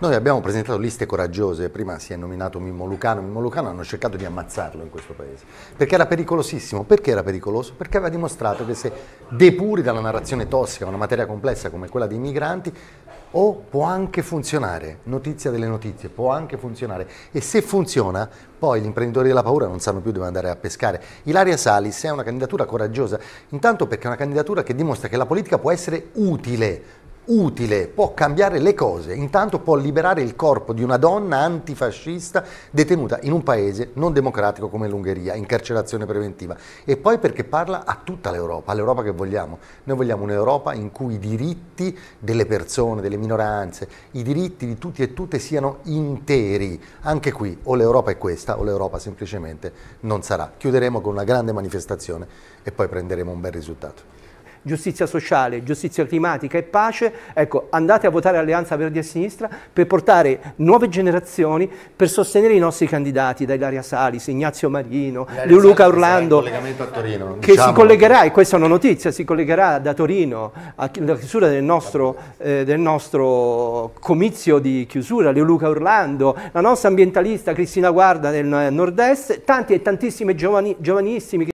Noi abbiamo presentato liste coraggiose, prima si è nominato Mimmo Lucano, Mimmo Lucano hanno cercato di ammazzarlo in questo paese, perché era pericolosissimo. Perché era pericoloso? Perché aveva dimostrato che se depuri dalla narrazione tossica una materia complessa come quella dei migranti, o può anche funzionare, notizia delle notizie, può anche funzionare e se funziona poi gli imprenditori della paura non sanno più dove andare a pescare. Ilaria Salis è una candidatura coraggiosa, intanto perché è una candidatura che dimostra che la politica può essere utile, utile, può cambiare le cose, intanto può liberare il corpo di una donna antifascista detenuta in un paese non democratico come l'Ungheria, in carcerazione preventiva. E poi perché parla a tutta l'Europa, all'Europa che vogliamo. Noi vogliamo un'Europa in cui i diritti delle persone, delle minoranze, i diritti di tutti e tutte siano interi. Anche qui o l'Europa è questa o l'Europa semplicemente non sarà. Chiuderemo con una grande manifestazione e poi prenderemo un bel risultato giustizia sociale, giustizia climatica e pace, ecco, andate a votare Alleanza Verdi e Sinistra per portare nuove generazioni, per sostenere i nostri candidati, da Ilaria Salis, Ignazio Marino, Luca eh, Orlando, Torino, che diciamo. si collegherà, e questa è una notizia, si collegherà da Torino alla chiusura del nostro, eh, del nostro comizio di chiusura, Luca Orlando, la nostra ambientalista Cristina Guarda del nord-est, tanti e tantissimi giovani, giovanissimi